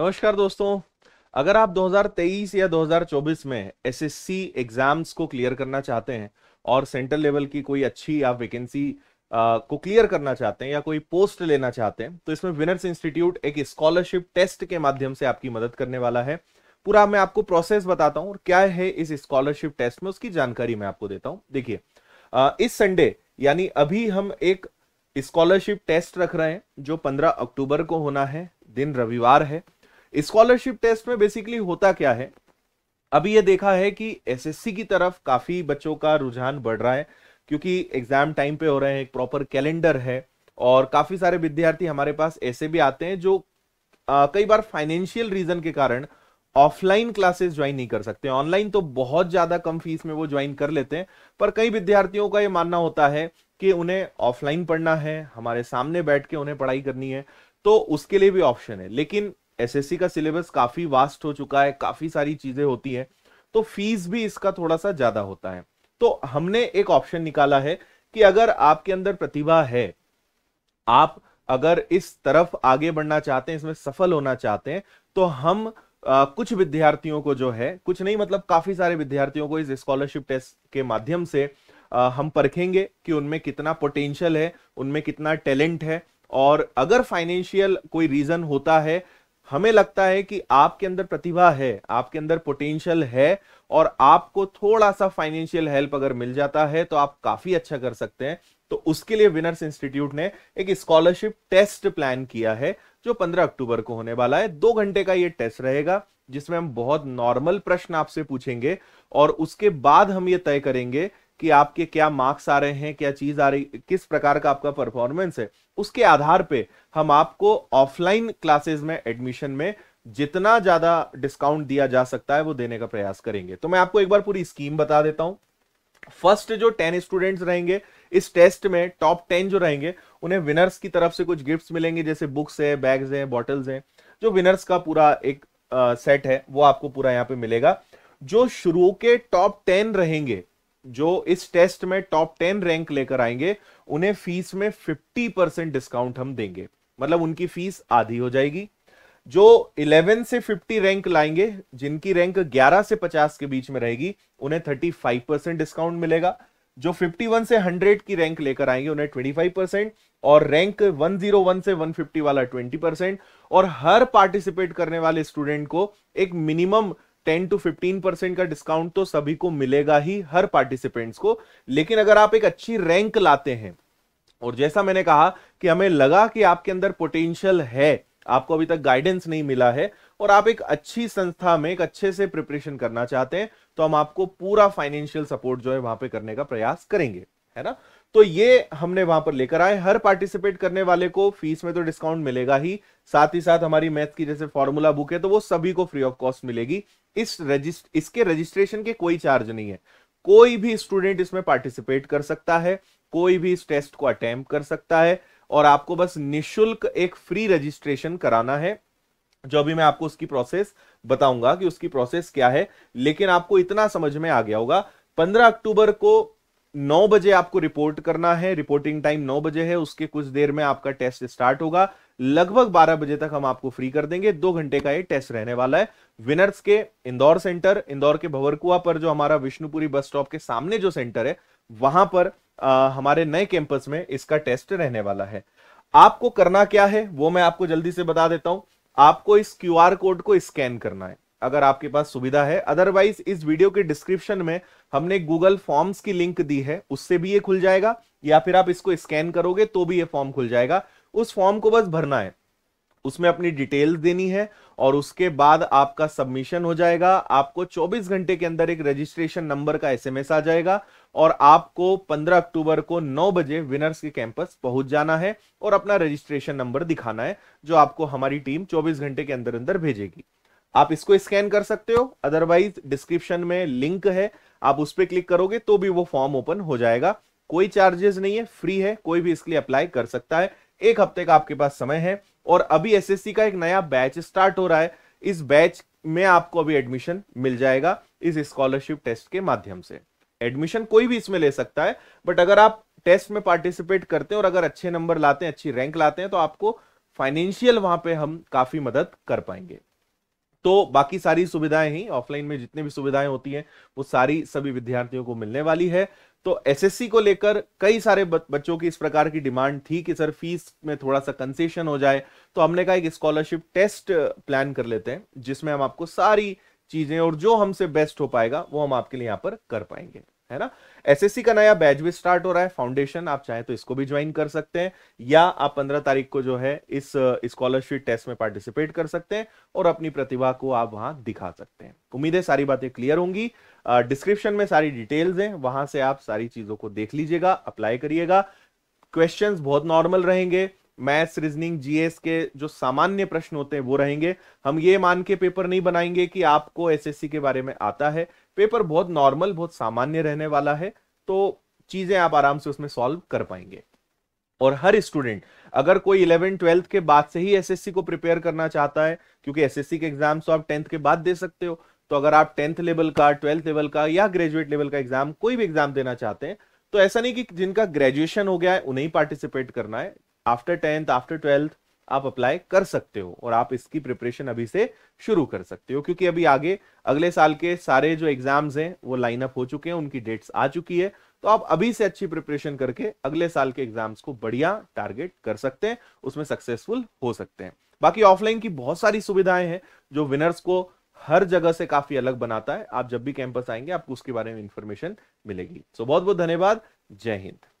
नमस्कार दोस्तों अगर आप 2023 या 2024 में एसएससी एग्जाम्स को क्लियर करना चाहते हैं और सेंट्रल लेवल की कोई अच्छी आप वैकेंसी को क्लियर करना चाहते हैं या कोई पोस्ट लेना चाहते हैं तो इसमें विनर्स इंस्टीट्यूट एक स्कॉलरशिप टेस्ट के माध्यम से आपकी मदद करने वाला है पूरा मैं आपको प्रोसेस बताता हूँ क्या है इस स्कॉलरशिप टेस्ट में उसकी जानकारी मैं आपको देता हूँ देखिए इस संडे यानी अभी हम एक स्कॉलरशिप टेस्ट रख रहे हैं जो 15 अक्टूबर को होना है दिन रविवार है स्कॉलरशिप टेस्ट में बेसिकली होता क्या है अभी ये देखा है कि एसएससी की तरफ काफी बच्चों का रुझान बढ़ रहा है क्योंकि एग्जाम टाइम पे हो रहे हैं एक प्रॉपर कैलेंडर है और काफी सारे विद्यार्थी हमारे पास ऐसे भी आते हैं जो आ, कई बार फाइनेंशियल रीजन के कारण ऑफलाइन क्लासेस ज्वाइन नहीं कर सकते ऑनलाइन तो बहुत ज्यादा कम फीस में वो ज्वाइन कर लेते हैं पर कई विद्यार्थियों का ये मानना होता है कि उन्हें ऑफलाइन पढ़ना है हमारे सामने बैठ के उन्हें पढ़ाई करनी है तो उसके लिए भी ऑप्शन है लेकिन एसएससी का सिलेबस काफी वास्ट हो चुका है काफी सारी चीजें होती हैं तो फीस भी इसका थोड़ा सा ज्यादा होता है तो हमने एक ऑप्शन निकाला है कि अगर आपके अंदर प्रतिभा है आप अगर इस तरफ आगे बढ़ना चाहते हैं इसमें सफल होना चाहते हैं तो हम आ, कुछ विद्यार्थियों को जो है कुछ नहीं मतलब काफी सारे विद्यार्थियों को इस स्कॉलरशिप टेस्ट के माध्यम से आ, हम परखेंगे कि उनमें कितना पोटेंशियल है उनमें कितना टैलेंट है और अगर फाइनेंशियल कोई रीजन होता है हमें लगता है कि आपके अंदर प्रतिभा है आपके अंदर पोटेंशियल है और आपको थोड़ा सा फाइनेंशियल हेल्प अगर मिल जाता है तो आप काफी अच्छा कर सकते हैं तो उसके लिए विनर्स इंस्टीट्यूट ने एक स्कॉलरशिप टेस्ट प्लान किया है जो 15 अक्टूबर को होने वाला है दो घंटे का ये टेस्ट रहेगा जिसमें हम बहुत नॉर्मल प्रश्न आपसे पूछेंगे और उसके बाद हम ये तय करेंगे कि आपके क्या मार्क्स आ रहे हैं क्या चीज आ रही किस प्रकार का आपका परफॉर्मेंस है उसके आधार पे हम आपको ऑफलाइन क्लासेस में एडमिशन में जितना ज्यादा डिस्काउंट दिया जा सकता है वो देने का प्रयास करेंगे तो मैं आपको एक बार पूरी स्कीम बता देता हूं फर्स्ट जो टेन स्टूडेंट्स रहेंगे इस टेस्ट में टॉप टेन जो रहेंगे उन्हें विनर्स की तरफ से कुछ गिफ्ट मिलेंगे जैसे बुक्स है बैग्स हैं बॉटल्स हैं जो विनर्स का पूरा एक सेट है वो आपको पूरा यहाँ पे मिलेगा जो शुरू के टॉप टेन रहेंगे जो इस टेस्ट में टॉप टेन रैंक लेकर आएंगे उन्हें फीस में फिफ्टी परसेंट डिस्काउंट हम देंगे मतलब उनकी फीस आधी हो जाएगी जो 11 से 50 रैंक लाएंगे जिनकी रैंक 11 से 50 के बीच में रहेगी उन्हें 35 परसेंट डिस्काउंट मिलेगा जो 51 से 100 की रैंक लेकर आएंगे उन्हें 25 परसेंट और रैंक 101 से 150 वाला 20 परसेंट और हर पार्टिसिपेट करने वाले स्टूडेंट को एक minimum ten to fifteen percent का डिस्काउंट तो सभी को मिलेगा ही हर पार्टिसिपेंट्स को लेकिन अगर आप एक अच्छी रैंक लाते हैं और जैसा मैंने कहा कि हमें लगा कि आपके अंदर पोटेंशियल है आपको अभी तक गाइडेंस नहीं मिला है और आप एक अच्छी संस्था में एक अच्छे से प्रिपरेशन करना चाहते हैं तो हम आपको पूरा फाइनेंशियल सपोर्ट जो है वहां पे करने का प्रयास करेंगे है ना तो ये हमने वहां पर लेकर आए हर पार्टिसिपेट करने वाले को फीस में तो डिस्काउंट मिलेगा ही साथ ही साथ हमारी मैथ की जैसे फॉर्मूला बुक है तो वो सभी को फ्री ऑफ कॉस्ट मिलेगी इस रजिस्ट इसके रजिस्ट्रेशन के कोई चार्ज नहीं है कोई भी स्टूडेंट इसमें पार्टिसिपेट कर सकता है कोई भी इस टेस्ट को अटेम्प कर सकता है और आपको बस निशुल्क एक फ्री रजिस्ट्रेशन कराना है जो भी मैं आपको उसकी प्रोसेस बताऊंगा कि उसकी प्रोसेस क्या है लेकिन आपको इतना समझ में आ गया होगा 15 अक्टूबर को नौ बजे आपको रिपोर्ट करना है रिपोर्टिंग टाइम नौ बजे है उसके कुछ देर में आपका टेस्ट स्टार्ट होगा लगभग बारह बजे तक हम आपको फ्री कर देंगे दो घंटे का ये टेस्ट रहने वाला है विनर्स के इंदौर सेंटर इंदौर के भवरकुआ पर जो हमारा विष्णुपुरी बस स्टॉप के सामने जो सेंटर है वहां पर आ, हमारे नए कैंपस में इसका टेस्ट रहने वाला है आपको करना क्या है वो मैं आपको जल्दी से बता देता हूं आपको इस क्यू कोड को स्कैन करना है अगर आपके पास सुविधा है अदरवाइज इस वीडियो के डिस्क्रिप्शन में हमने गूगल फॉर्म्स की लिंक दी है उससे भी ये खुल जाएगा या फिर आप इसको स्कैन करोगे तो भी ये फॉर्म खुल जाएगा उस फॉर्म को बस भरना है उसमें अपनी डिटेल्स देनी है और उसके बाद आपका सबमिशन हो जाएगा आपको 24 घंटे के अंदर एक रजिस्ट्रेशन नंबर का एसएमएस आ जाएगा और आपको 15 अक्टूबर को 9 बजे विनर्स के कैंपस पहुंच जाना है और अपना रजिस्ट्रेशन नंबर दिखाना है जो आपको हमारी टीम 24 घंटे के अंदर अंदर भेजेगी आप इसको स्कैन कर सकते हो अदरवाइज डिस्क्रिप्शन में लिंक है आप उस पर क्लिक करोगे तो भी वो फॉर्म ओपन हो जाएगा कोई चार्जेस नहीं है फ्री है कोई भी इसके लिए अप्लाई कर सकता है एक हफ्ते का आपके पास समय है और अभी एसएससी का एक नया बैच स्टार्ट हो रहा है इस बैच में आपको अभी एडमिशन मिल जाएगा इस स्कॉलरशिप टेस्ट के माध्यम से एडमिशन कोई भी इसमें ले सकता है बट अगर आप टेस्ट में पार्टिसिपेट करते हैं और अगर अच्छे नंबर लाते हैं अच्छी रैंक लाते हैं तो आपको फाइनेंशियल वहां पे हम काफी मदद कर पाएंगे तो बाकी सारी सुविधाएं ही ऑफलाइन में जितनी भी सुविधाएं होती हैं वो सारी सभी विद्यार्थियों को मिलने वाली है तो एसएससी को लेकर कई सारे बच्चों की इस प्रकार की डिमांड थी कि सर फीस में थोड़ा सा कंसेशन हो जाए तो हमने कहा एक स्कॉलरशिप टेस्ट प्लान कर लेते हैं जिसमें हम आपको सारी चीजें और जो हमसे बेस्ट हो पाएगा वो हम आपके लिए यहाँ पर कर पाएंगे है ना एसएससी का नया बैच भी स्टार्ट हो रहा है फाउंडेशन आप चाहे तो इसको भी ज्वाइन कर सकते हैं या आप पंद्रह तारीख को जो है इस स्कॉलरशिप टेस्ट में पार्टिसिपेट कर सकते हैं और अपनी प्रतिभा को आप वहां दिखा सकते हैं उम्मीद है सारी बातें क्लियर होंगी डिस्क्रिप्शन में सारी डिटेल्स हैं वहां से आप सारी चीजों को देख लीजिएगा अप्लाई करिएगा क्वेश्चन बहुत नॉर्मल रहेंगे मैथ्स रीजनिंग जीएस के जो सामान्य प्रश्न होते हैं वो रहेंगे हम ये मान के पेपर नहीं बनाएंगे कि आपको एसएससी के बारे में आता है पेपर बहुत नॉर्मल बहुत सामान्य रहने वाला है तो चीजें आप आराम से उसमें सॉल्व कर पाएंगे और हर स्टूडेंट अगर कोई इलेवन ट्वेल्थ के बाद से ही एसएससी को प्रिपेयर करना चाहता है क्योंकि एसएससी के एग्जाम्स तो आप टेंथ के बाद दे सकते हो तो अगर आप टेंथ लेवल का ट्वेल्थ लेवल का या ग्रेजुएट लेवल का एग्जाम कोई भी एग्जाम देना चाहते हैं तो ऐसा नहीं कि जिनका ग्रेजुएशन हो गया है उन्हें पार्टिसिपेट करना है आफ्टर टेंथ आफ्टर ट्वेल्थ आप अप्लाई कर सकते हो और आप इसकी प्रिपरेशन अभी से शुरू कर सकते हो क्योंकि अभी आगे अगले साल के सारे जो एग्जाम्स हैं वो लाइनअप हो चुके हैं उनकी डेट्स आ चुकी है तो आप अभी से अच्छी प्रिपरेशन करके अगले साल के एग्जाम्स को बढ़िया टारगेट कर सकते हैं उसमें सक्सेसफुल हो सकते हैं बाकी ऑफलाइन की बहुत सारी सुविधाएं हैं जो विनर्स को हर जगह से काफी अलग बनाता है आप जब भी कैंपस आएंगे आपको उसके बारे में इंफॉर्मेशन मिलेगी सो so, बहुत बहुत धन्यवाद जय हिंद